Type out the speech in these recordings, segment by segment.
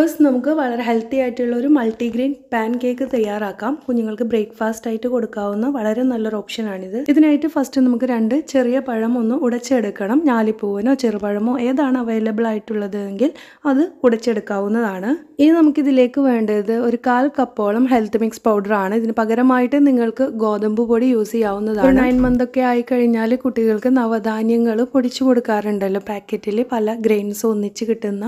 first നമുക്ക് വളരെ healthy ആയിട്ടുള്ള ഒരു മൾട്ടിഗ്രെയിൻ പാൻ കേക്ക് തയ്യാറാക്കാം കുഞ്ഞുങ്ങൾക്ക് ബ്രേക്ക്ഫാസ്റ്റ് ആയിട്ട് കൊടുക്കാവുന്ന വളരെ നല്ലൊരു ഓപ്ഷനാണിത് ഇതിനായിട്ട് ഫസ്റ്റ് നമുക്ക് രണ്ട് ചെറിയ പഴം ഒന്ന് ഉടച്ചെടുക്കണം ഞാലിപ്പൂവനോ ചെറുപഴമോ ഏതാണ് അവൈലബിൾ ആയിട്ടുള്ളത് എങ്കിൽ അത് ഉടച്ചെടുക്കാവുന്നതാണ് ഇനി നമുക്കിതിലേക്ക് വേണ്ടത് ഒരു കാൽ കപ്പോളം ഹെൽത്ത് മിക്സ് പൗഡർ ആണ് ഇതിന് പകരമായിട്ട് നിങ്ങൾക്ക് ഗോതമ്പ് പൊടി യൂസ് ചെയ്യാവുന്നതാണ് നയൻ മന്ത് ഒക്കെ ആയി കഴിഞ്ഞാൽ കുട്ടികൾക്ക് നവധാന്യങ്ങൾ പൊടിച്ചു കൊടുക്കാറുണ്ടല്ലോ പാക്കറ്റിൽ പല ഗ്രെയിൻസ് ഒന്നിച്ച് കിട്ടുന്ന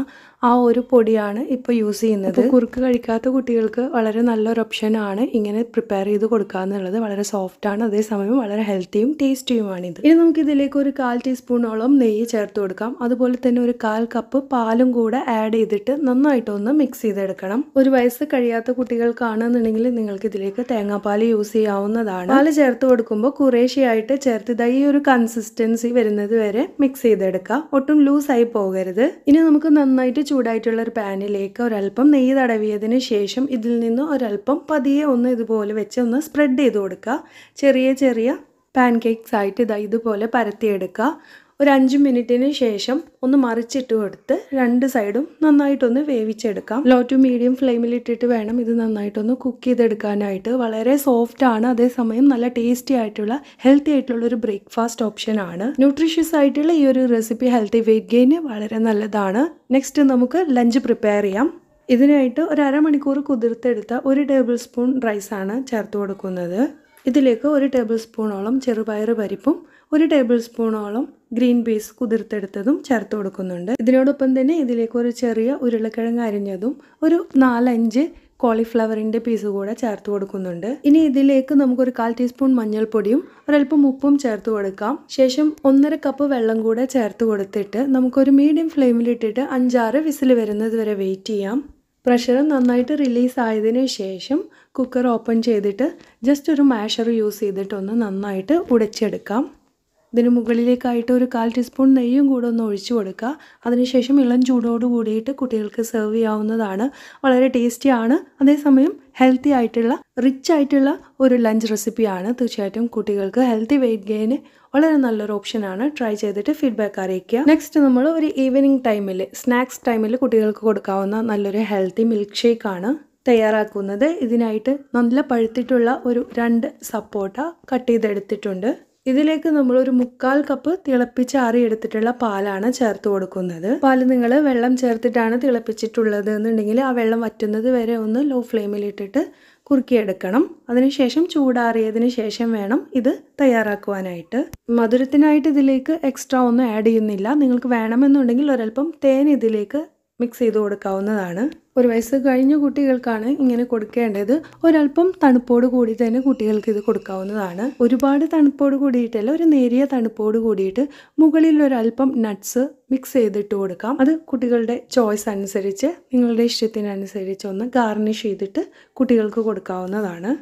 ആ ഒരു പൊടിയാണ് ഇപ്പോൾ യൂസ് ചെയ്യുന്നത് കുറുക്ക് കഴിക്കാത്ത കുട്ടികൾക്ക് വളരെ നല്ലൊരു ഓപ്ഷനാണ് ഇങ്ങനെ പ്രിപ്പയർ ചെയ്ത് കൊടുക്കുക എന്നുള്ളത് വളരെ ആണ് അതേസമയം വളരെ ഹെൽത്തിയും ടേസ്റ്റിയുമാണ് ഇത് ഇനി നമുക്ക് ഇതിലേക്ക് ഒരു കാൽ ടീസ്പൂണോളം നെയ്യ് ചേർത്ത് കൊടുക്കാം അതുപോലെ തന്നെ ഒരു കാൽ കപ്പ് പാലും കൂടെ ആഡ് ചെയ്തിട്ട് നന്നായിട്ടൊന്ന് മിക്സ് ചെയ്തെടുക്കണം ഒരു വയസ്സ് കഴിയാത്ത കുട്ടികൾക്കാണെന്നുണ്ടെങ്കിൽ നിങ്ങൾക്ക് ഇതിലേക്ക് തേങ്ങാപ്പാൽ യൂസ് ചെയ്യാവുന്നതാണ് പാല് ചേർത്ത് കൊടുക്കുമ്പോൾ കുറേശ്ശെയായിട്ട് ചേർത്ത് ഈ ഒരു കൺസിസ്റ്റൻസി വരുന്നത് വരെ മിക്സ് ചെയ്തെടുക്കുക ഒട്ടും ലൂസ് ആയി പോകരുത് ഇനി നമുക്ക് നന്നായിട്ട് ചൂടായിട്ടുള്ള ഒരു പാനിലേക്ക് ഇതിലേക്ക് ഒരല്പം നെയ്യ് തടവിയതിന് ശേഷം ഇതിൽ നിന്ന് ഒരല്പം പതിയെ ഒന്ന് ഇതുപോലെ വെച്ച് ഒന്ന് സ്പ്രെഡ് ചെയ്ത് കൊടുക്കുക ചെറിയ ചെറിയ പാൻകേക്സ് ആയിട്ട് ഇതാ ഇതുപോലെ പരത്തിയെടുക്കുക ഒരു അഞ്ച് മിനിറ്റിന് ശേഷം ഒന്ന് മറിച്ചിട്ട് കൊടുത്ത് രണ്ട് സൈഡും നന്നായിട്ടൊന്ന് വേവിച്ചെടുക്കാം ലോ ടു മീഡിയം ഫ്ലെയിമിൽ ഇട്ടിട്ട് വേണം ഇത് നന്നായിട്ടൊന്ന് കുക്ക് ചെയ്തെടുക്കാനായിട്ട് വളരെ സോഫ്റ്റ് ആണ് അതേസമയം നല്ല ടേസ്റ്റി ആയിട്ടുള്ള ഹെൽത്തി ആയിട്ടുള്ള ഒരു ബ്രേക്ക്ഫാസ്റ്റ് ഓപ്ഷൻ ആണ് ന്യൂട്രീഷ്യസ് ആയിട്ടുള്ള ഈ ഒരു റെസിപ്പി ഹെൽത്തി വെയിറ്റ് ഗെയിന് വളരെ നല്ലതാണ് നെക്സ്റ്റ് നമുക്ക് ലഞ്ച് പ്രിപ്പയർ ചെയ്യാം ഇതിനായിട്ട് ഒരു അരമണിക്കൂർ കുതിർത്തെടുത്ത ഒരു ടേബിൾ സ്പൂൺ റൈസാണ് ചേർത്ത് കൊടുക്കുന്നത് ഇതിലേക്ക് ഒരു ടേബിൾ സ്പൂണോളം ചെറുപയർ പരിപ്പും ഒരു ടേബിൾ സ്പൂണോളം ഗ്രീൻ പീസ് കുതിർത്തെടുത്തതും ചേർത്ത് കൊടുക്കുന്നുണ്ട് ഇതിനോടൊപ്പം തന്നെ ഇതിലേക്ക് ഒരു ചെറിയ ഉരുളക്കിഴങ്ങ് അരിഞ്ഞതും ഒരു നാലഞ്ച് കോളിഫ്ലവറിൻ്റെ പീസ് കൂടെ ചേർത്ത് കൊടുക്കുന്നുണ്ട് ഇനി ഇതിലേക്ക് നമുക്കൊരു കാൽ ടീസ്പൂൺ മഞ്ഞൾപ്പൊടിയും ഒരല്പം ഉപ്പും ചേർത്ത് കൊടുക്കാം ശേഷം ഒന്നര കപ്പ് വെള്ളം കൂടെ ചേർത്ത് കൊടുത്തിട്ട് നമുക്കൊരു മീഡിയം ഫ്ലെയിമിലിട്ടിട്ട് അഞ്ചാറ് വിസിൽ വരുന്നത് വരെ വെയിറ്റ് ചെയ്യാം പ്രഷർ നന്നായിട്ട് റിലീസ് ആയതിന് ശേഷം കുക്കർ ഓപ്പൺ ചെയ്തിട്ട് ജസ്റ്റ് ഒരു മാഷർ യൂസ് ചെയ്തിട്ടൊന്ന് നന്നായിട്ട് ഉടച്ചെടുക്കാം ഇതിന് മുകളിലേക്കായിട്ട് ഒരു കാൽ ടീസ്പൂൺ നെയ്യും കൂടെ ഒന്ന് ഒഴിച്ചു കൊടുക്കുക അതിനുശേഷം ഇളം ചൂടോടു കൂടിയിട്ട് കുട്ടികൾക്ക് സെർവ് ചെയ്യാവുന്നതാണ് വളരെ ടേസ്റ്റിയാണ് അതേസമയം ഹെൽത്തി ആയിട്ടുള്ള റിച്ച് ആയിട്ടുള്ള ഒരു ലഞ്ച് റെസിപ്പിയാണ് തീർച്ചയായിട്ടും കുട്ടികൾക്ക് ഹെൽത്തി വെയിറ്റ് ഗെയിന് വളരെ നല്ലൊരു ഓപ്ഷനാണ് ട്രൈ ചെയ്തിട്ട് ഫീഡ്ബാക്ക് അറിയിക്കുക നെക്സ്റ്റ് നമ്മൾ ഒരു ഈവനിങ് ടൈമിൽ സ്നാക്സ് ടൈമിൽ കുട്ടികൾക്ക് കൊടുക്കാവുന്ന നല്ലൊരു ഹെൽത്തി മിൽക്ക് ഷേക്കാണ് തയ്യാറാക്കുന്നത് ഇതിനായിട്ട് നല്ല പഴുത്തിട്ടുള്ള ഒരു രണ്ട് സപ്പോട്ട കട്ട് ചെയ്തെടുത്തിട്ടുണ്ട് ഇതിലേക്ക് നമ്മൾ ഒരു മുക്കാൽ കപ്പ് തിളപ്പിച്ച് എടുത്തിട്ടുള്ള പാലാണ് ചേർത്ത് കൊടുക്കുന്നത് പാല് നിങ്ങൾ വെള്ളം ചേർത്തിട്ടാണ് തിളപ്പിച്ചിട്ടുള്ളത് എന്നുണ്ടെങ്കിൽ ആ വെള്ളം വറ്റുന്നത് വരെ ഒന്ന് ലോ ഫ്ലെയിമിലിട്ടിട്ട് കുറുക്കിയെടുക്കണം അതിനുശേഷം ചൂടാറിയതിന് ശേഷം വേണം ഇത് തയ്യാറാക്കുവാനായിട്ട് മധുരത്തിനായിട്ട് ഇതിലേക്ക് എക്സ്ട്രാ ഒന്നും ആഡ് ചെയ്യുന്നില്ല നിങ്ങൾക്ക് വേണമെന്നുണ്ടെങ്കിൽ ഒരൽപ്പം തേൻ ഇതിലേക്ക് മിക്സ് ചെയ്ത് കൊടുക്കാവുന്നതാണ് ഒരു വയസ്സ് കഴിഞ്ഞ കുട്ടികൾക്കാണ് ഇങ്ങനെ കൊടുക്കേണ്ടത് ഒരല്പം തണുപ്പോട് കൂടി തന്നെ കുട്ടികൾക്ക് ഇത് കൊടുക്കാവുന്നതാണ് ഒരുപാട് തണുപ്പോട് കൂടിയിട്ടല്ല ഒരു നേരിയ തണുപ്പോട് കൂടിയിട്ട് മുകളിൽ ഒരല്പം നട്ട്സ് മിക്സ് ചെയ്തിട്ട് കൊടുക്കാം അത് കുട്ടികളുടെ ചോയ്സ് അനുസരിച്ച് നിങ്ങളുടെ ഇഷ്ടത്തിനനുസരിച്ച് ഒന്ന് ഗാർണിഷ് ചെയ്തിട്ട് കുട്ടികൾക്ക് കൊടുക്കാവുന്നതാണ്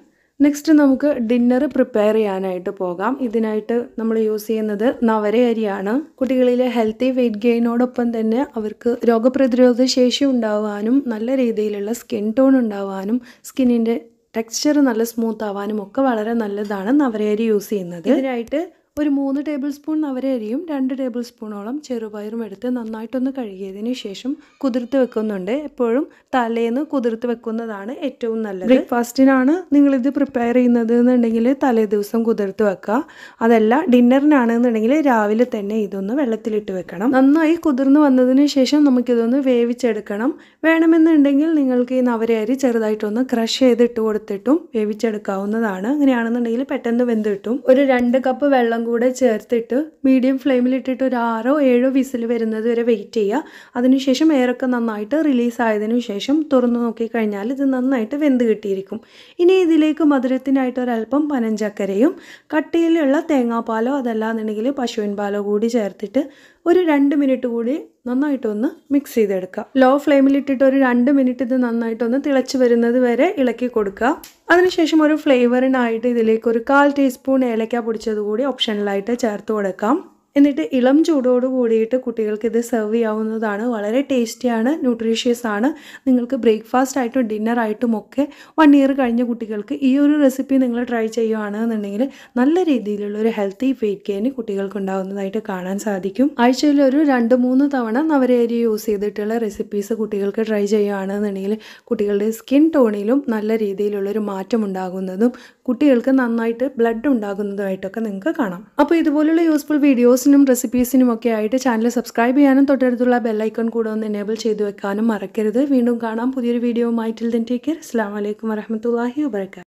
നെക്സ്റ്റ് നമുക്ക് ഡിന്നർ പ്രിപ്പയർ ചെയ്യാനായിട്ട് പോകാം ഇതിനായിട്ട് നമ്മൾ യൂസ് ചെയ്യുന്നത് നവര അരിയാണ് കുട്ടികളിലെ ഹെൽത്തി വെയിറ്റ് ഗെയിനോടൊപ്പം തന്നെ അവർക്ക് രോഗപ്രതിരോധ ശേഷി ഉണ്ടാവാനും നല്ല രീതിയിലുള്ള സ്കിൻ ടോൺ ഉണ്ടാവാനും സ്കിന്നിൻ്റെ ടെക്സ്ചർ നല്ല സ്മൂത്ത് ആവാനും ഒക്കെ വളരെ നല്ലതാണ് നവരയരി യൂസ് ചെയ്യുന്നത് ഇതിനായിട്ട് ഒരു മൂന്ന് ടേബിൾ സ്പൂൺ നവരരിയും രണ്ട് ടേബിൾ സ്പൂണോളം ചെറുപയറും എടുത്ത് നന്നായിട്ടൊന്ന് കഴുകിയതിന് ശേഷം കുതിർത്ത് വെക്കുന്നുണ്ട് എപ്പോഴും തലേന്ന് കുതിർത്ത് വെക്കുന്നതാണ് ഏറ്റവും നല്ലത് ബ്രേക്ക്ഫാസ്റ്റിനാണ് നിങ്ങളിത് പ്രിപ്പയർ ചെയ്യുന്നത് എന്നുണ്ടെങ്കിൽ തലേ ദിവസം കുതിർത്ത് വെക്കുക അതല്ല ഡിന്നറിനാണെന്നുണ്ടെങ്കിൽ രാവിലെ തന്നെ ഇതൊന്ന് വെള്ളത്തിലിട്ട് വെക്കണം നന്നായി കുതിർന്ന് വന്നതിന് ശേഷം നമുക്കിതൊന്ന് വേവിച്ചെടുക്കണം വേണമെന്നുണ്ടെങ്കിൽ നിങ്ങൾക്ക് ഈ നവരരി ചെറുതായിട്ടൊന്ന് ക്രഷ് ചെയ്തിട്ട് കൊടുത്തിട്ടും വേവിച്ചെടുക്കാവുന്നതാണ് അങ്ങനെയാണെന്നുണ്ടെങ്കിൽ പെട്ടെന്ന് വെന്ത് കിട്ടും ഒരു രണ്ട് കപ്പ് വെള്ളം കൂടെ ചേർത്തിട്ട് മീഡിയം ഫ്ലെയിമിലിട്ടിട്ട് ഒരു ആറോ ഏഴോ വിസിൽ വരുന്നത് വരെ വെയിറ്റ് ചെയ്യുക അതിനുശേഷം എയറൊക്കെ നന്നായിട്ട് റിലീസ് ആയതിനു ശേഷം തുറന്നു നോക്കിക്കഴിഞ്ഞാൽ ഇത് നന്നായിട്ട് വെന്ത് കിട്ടിയിരിക്കും ഇനി ഇതിലേക്ക് മധുരത്തിനായിട്ട് ഒരല്പം പനഞ്ചക്കരയും കട്ടിയിലുള്ള തേങ്ങാപ്പാലോ അതല്ലാന്നുണ്ടെങ്കിൽ പശുവിൻ പാലോ കൂടി ചേർത്തിട്ട് ഒരു രണ്ട് മിനിറ്റ് കൂടി നന്നായിട്ടൊന്ന് മിക്സ് ചെയ്തെടുക്കുക ലോ ഫ്ലെയിമിലിട്ടിട്ട് ഒരു രണ്ട് മിനിറ്റ് ഇത് നന്നായിട്ടൊന്ന് തിളച്ച് വരുന്നത് വരെ ഇളക്കി കൊടുക്കുക അതിനുശേഷം ഒരു ഫ്ലേവറിനായിട്ട് ഇതിലേക്ക് ഒരു കാൽ ടീസ്പൂൺ ഏലക്ക പൊടിച്ചത് കൂടി ഓപ്ഷണലായിട്ട് ചേർത്ത് കൊടുക്കാം എന്നിട്ട് ഇളം ചൂടോട് കൂടിയിട്ട് കുട്ടികൾക്ക് ഇത് സെർവ് ചെയ്യാവുന്നതാണ് വളരെ ടേസ്റ്റിയാണ് ന്യൂട്രീഷ്യസ് ആണ് നിങ്ങൾക്ക് ബ്രേക്ക്ഫാസ്റ്റ് ആയിട്ടും ആയിട്ടും ഒക്കെ വൺ ഇയർ കഴിഞ്ഞ കുട്ടികൾക്ക് ഈ ഒരു റെസിപ്പി നിങ്ങൾ ട്രൈ ചെയ്യുകയാണെന്നുണ്ടെങ്കിൽ നല്ല രീതിയിലുള്ള ഒരു ഹെൽത്തി വെയിറ്റ് ഗെയിൻ കുട്ടികൾക്ക് ഉണ്ടാകുന്നതായിട്ട് കാണാൻ സാധിക്കും ആഴ്ചയിൽ ഒരു രണ്ട് മൂന്ന് തവണ നവരേരി യൂസ് ചെയ്തിട്ടുള്ള റെസിപ്പീസ് കുട്ടികൾക്ക് ട്രൈ ചെയ്യുകയാണെന്നുണ്ടെങ്കിൽ കുട്ടികളുടെ സ്കിൻ ടോണിലും നല്ല രീതിയിലുള്ളൊരു മാറ്റം ഉണ്ടാകുന്നതും കുട്ടികൾക്ക് നന്നായിട്ട് ബ്ലഡ് ഉണ്ടാകുന്നതുമായിട്ടൊക്കെ നിങ്ങൾക്ക് കാണാം അപ്പോൾ ഇതുപോലുള്ള യൂസ്ഫുൾ വീഡിയോസ് വീഡിയോസിനും റെസിപ്പീസിനും ഒക്കെ ആയിട്ട് ചാനൽ സബ്സ്ക്രൈബ് ചെയ്യാനും തൊട്ടടുത്തുള്ള ബെല്ലൈക്കൺ കൂടെ ഒന്ന് എനേബിൾ ചെയ്തു വെക്കാനും മറക്കരുത് വീണ്ടും കാണാം പുതിയൊരു video until then take care അസ്സാം വലൈക്കും വരഹമുല്ലാഹി വാബർക്കാത്തു